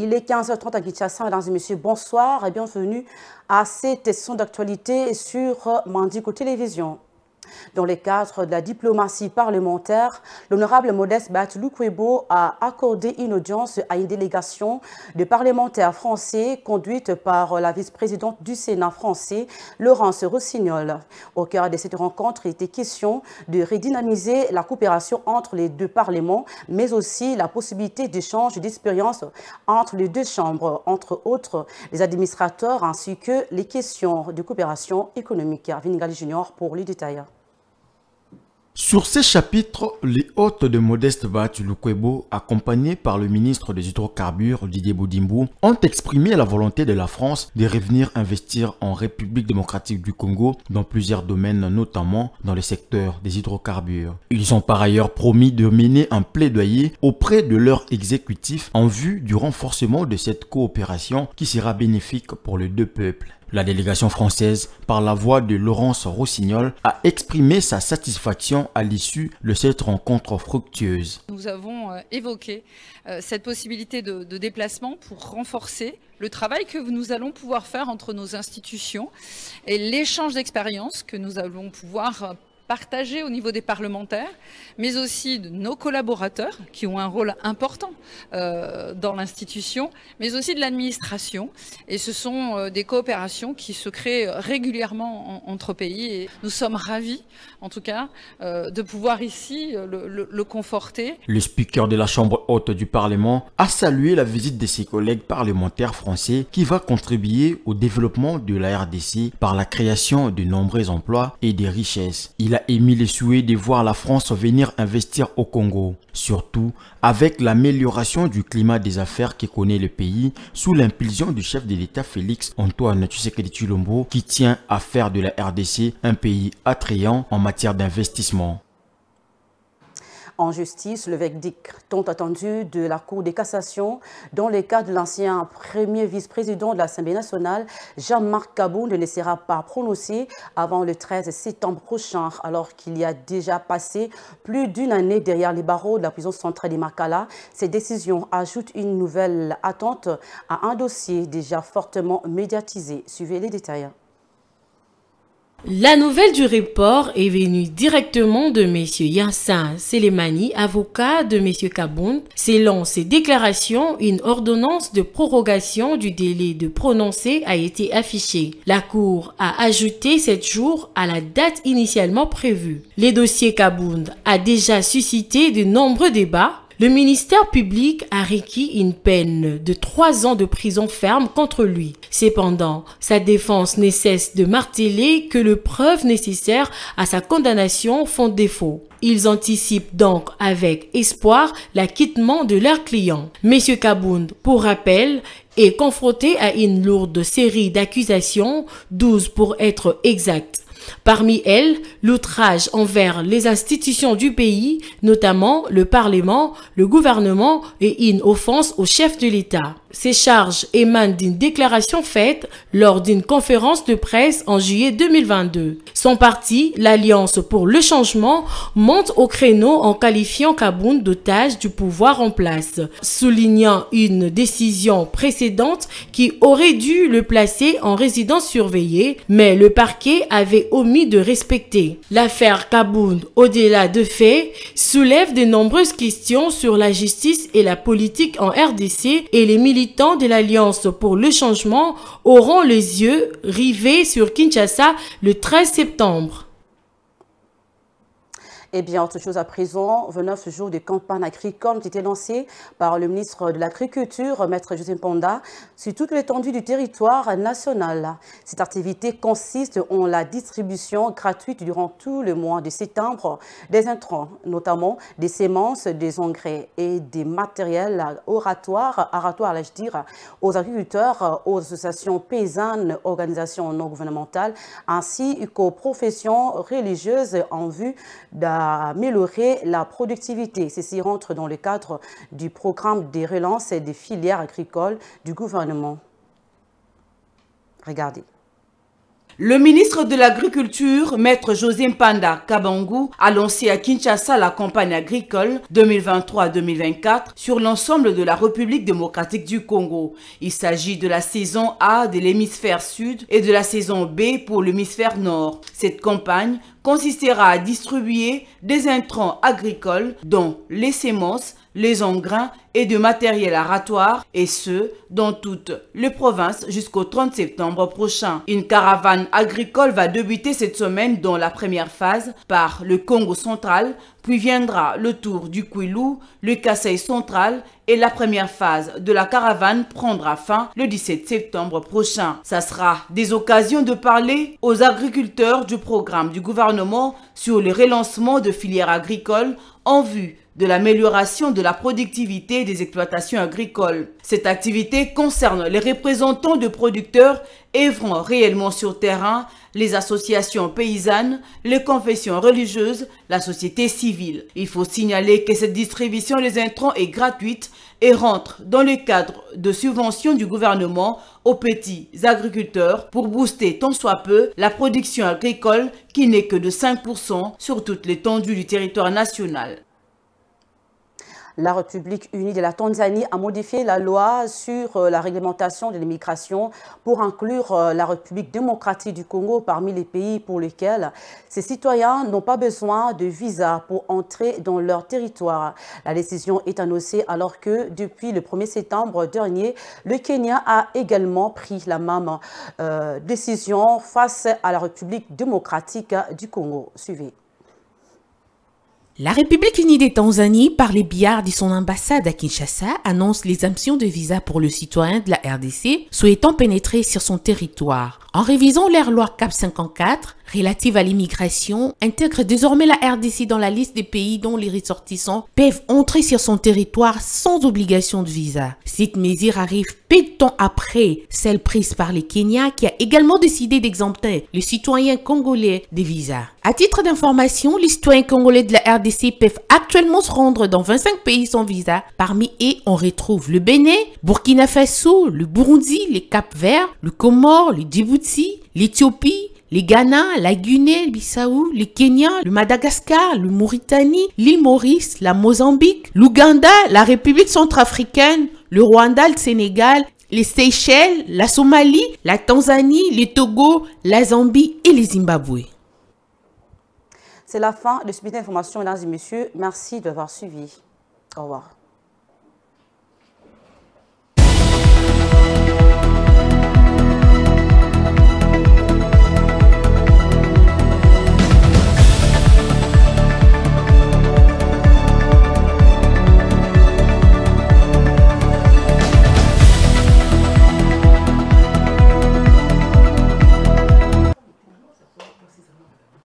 Il est 15h30 à Kinshasa, mesdames et messieurs, bonsoir et bienvenue à cette session d'actualité sur Mandico Télévision. Dans le cadre de la diplomatie parlementaire, l'honorable Modeste Lou Kwebo a accordé une audience à une délégation de parlementaires français conduite par la vice-présidente du Sénat français, Laurence Rossignol. Au cœur de cette rencontre, il était question de redynamiser la coopération entre les deux parlements, mais aussi la possibilité d'échange d'expériences entre les deux chambres, entre autres les administrateurs ainsi que les questions de coopération économique. Junior pour les détails. Sur ces chapitres, les hôtes de Modeste Batulukwebo, accompagnés par le ministre des hydrocarbures Didier Boudimbo, ont exprimé la volonté de la France de revenir investir en République démocratique du Congo dans plusieurs domaines, notamment dans le secteur des hydrocarbures. Ils ont par ailleurs promis de mener un plaidoyer auprès de leur exécutif en vue du renforcement de cette coopération qui sera bénéfique pour les deux peuples. La délégation française, par la voix de Laurence Rossignol, a exprimé sa satisfaction à l'issue de cette rencontre fructueuse. Nous avons euh, évoqué euh, cette possibilité de, déplacement pour renforcer le travail que nous allons pouvoir faire entre nos institutions et l'échange d'expériences que nous allons pouvoir partagée au niveau des parlementaires, mais aussi de nos collaborateurs qui ont un rôle important euh, dans l'institution, mais aussi de l'administration. Et ce sont euh, des coopérations qui se créent régulièrement entre pays. Et nous sommes ravis, en tout cas, euh, de pouvoir ici le, conforter. Le speaker de la Chambre haute du Parlement a salué la visite de ses collègues parlementaires français qui va contribuer au développement de la RDC par la création de nombreux emplois et des richesses. Il a a émis les souhaits de voir la France venir investir au Congo, surtout avec l'amélioration du climat des affaires que connaît le pays sous l'impulsion du chef de l'État Félix Antoine Tshisekedi tulombo qui tient à faire de la RDC un pays attrayant en matière d'investissement en justice, le verdict tant attendu de la Cour de cassation dans le cas de l'ancien premier vice-président de l'Assemblée nationale, Jean-Marc Cabou, ne sera pas prononcé avant le 13 septembre prochain, alors qu'il y a déjà passé plus d'une année derrière les barreaux de la prison centrale de Makala. Ces décisions ajoutent une nouvelle attente à un dossier déjà fortement médiatisé. Suivez les détails. La nouvelle du report est venue directement de M. Yassin Selemani, avocat de M. Kabound. Selon ses déclarations, une ordonnance de prorogation du délai de prononcer a été affichée. La Cour a ajouté sept jours à la date initialement prévue. Les dossier Kabound a déjà suscité de nombreux débats le ministère public a requis une peine de trois ans de prison ferme contre lui. Cependant, sa défense ne cesse de marteler que les preuves nécessaires à sa condamnation font défaut. Ils anticipent donc avec espoir l'acquittement de leur client. Monsieur Kabound, pour rappel, est confronté à une lourde série d'accusations, 12 pour être exact. Parmi elles, l'outrage envers les institutions du pays, notamment le Parlement, le gouvernement et une offense au chef de l'État. Ces charges émanent d'une déclaration faite lors d'une conférence de presse en juillet 2022. Son parti, l'Alliance pour le changement, monte au créneau en qualifiant Kaboun d'otage du pouvoir en place, soulignant une décision précédente qui aurait dû le placer en résidence surveillée, mais le parquet avait de respecter. L'affaire Kaboun, au-delà de faits, soulève de nombreuses questions sur la justice et la politique en RDC et les militants de l'Alliance pour le changement auront les yeux rivés sur Kinshasa le 13 septembre. Eh bien, autre chose à présent, 29 jours de campagne agricole ont été lancés par le ministre de l'Agriculture, Maître Justin Panda, sur toute l'étendue du territoire national. Cette activité consiste en la distribution gratuite durant tout le mois de septembre des intrants, notamment des semences, des engrais et des matériels oratoires, oratoires, là, je dire, aux agriculteurs, aux associations paysannes, organisations non gouvernementales, ainsi qu'aux professions religieuses en vue d'un améliorer la productivité. Ceci rentre dans le cadre du programme des relances et des filières agricoles du gouvernement. Regardez. Le ministre de l'Agriculture, Maître José Panda Kabangu, a lancé à Kinshasa la campagne agricole 2023-2024 sur l'ensemble de la République démocratique du Congo. Il s'agit de la saison A de l'hémisphère sud et de la saison B pour l'hémisphère nord. Cette campagne consistera à distribuer des intrants agricoles dont les semences, les engrains et du matériel aratoire et ce, dans toutes les provinces jusqu'au 30 septembre prochain. Une caravane agricole va débuter cette semaine dans la première phase par le Congo central, puis viendra le tour du Kouilou, le Kassai central et la première phase de la caravane prendra fin le 17 septembre prochain. Ça sera des occasions de parler aux agriculteurs du programme du gouvernement sur le relancement de filières agricoles en vue de l'amélioration de la productivité des exploitations agricoles. Cette activité concerne les représentants de producteurs œuvrant réellement sur terrain, les associations paysannes, les confessions religieuses, la société civile. Il faut signaler que cette distribution des intrants est gratuite et rentre dans le cadre de subventions du gouvernement aux petits agriculteurs pour booster tant soit peu la production agricole qui n'est que de 5% sur toute l'étendue du territoire national la République unie de la Tanzanie a modifié la loi sur euh, la réglementation de l'immigration pour inclure euh, la République démocratique du Congo parmi les pays pour lesquels ses citoyens n'ont pas besoin de visa pour entrer dans leur territoire. La décision est annoncée alors que depuis le 1er septembre dernier, le Kenya a également pris la même euh, décision face à la République démocratique du Congo. Suivez. La République unie des Tanzanie, par les billards de son ambassade à Kinshasa, annonce l'exemption de visa pour le citoyen de la RDC souhaitant pénétrer sur son territoire. En révisant l'ère loi CAP 54, relative à l'immigration, intègre désormais la RDC dans la liste des pays dont les ressortissants peuvent entrer sur son territoire sans obligation de visa. Cette mesure arrive peu de temps après celle prise par les Kenya qui a également décidé d'exempter les citoyens congolais des visas. À titre d'information, les citoyens congolais de la RDC peuvent actuellement se rendre dans 25 pays sans visa. Parmi eux, on retrouve le Bénin, Burkina Faso, le Burundi, les cap Vert, le Comore, le Djibouti, L'Ethiopie, l'Éthiopie, les Ghana, la Guinée, le Bissau, le Kenya, le Madagascar, le Mauritanie, l'île Maurice, la Mozambique, l'Ouganda, la République centrafricaine, le Rwanda, le Sénégal, les Seychelles, la Somalie, la Tanzanie, le Togo, la Zambie et les Zimbabwe. C'est la fin de ce bulletin mesdames et messieurs. Merci d'avoir suivi. Au revoir.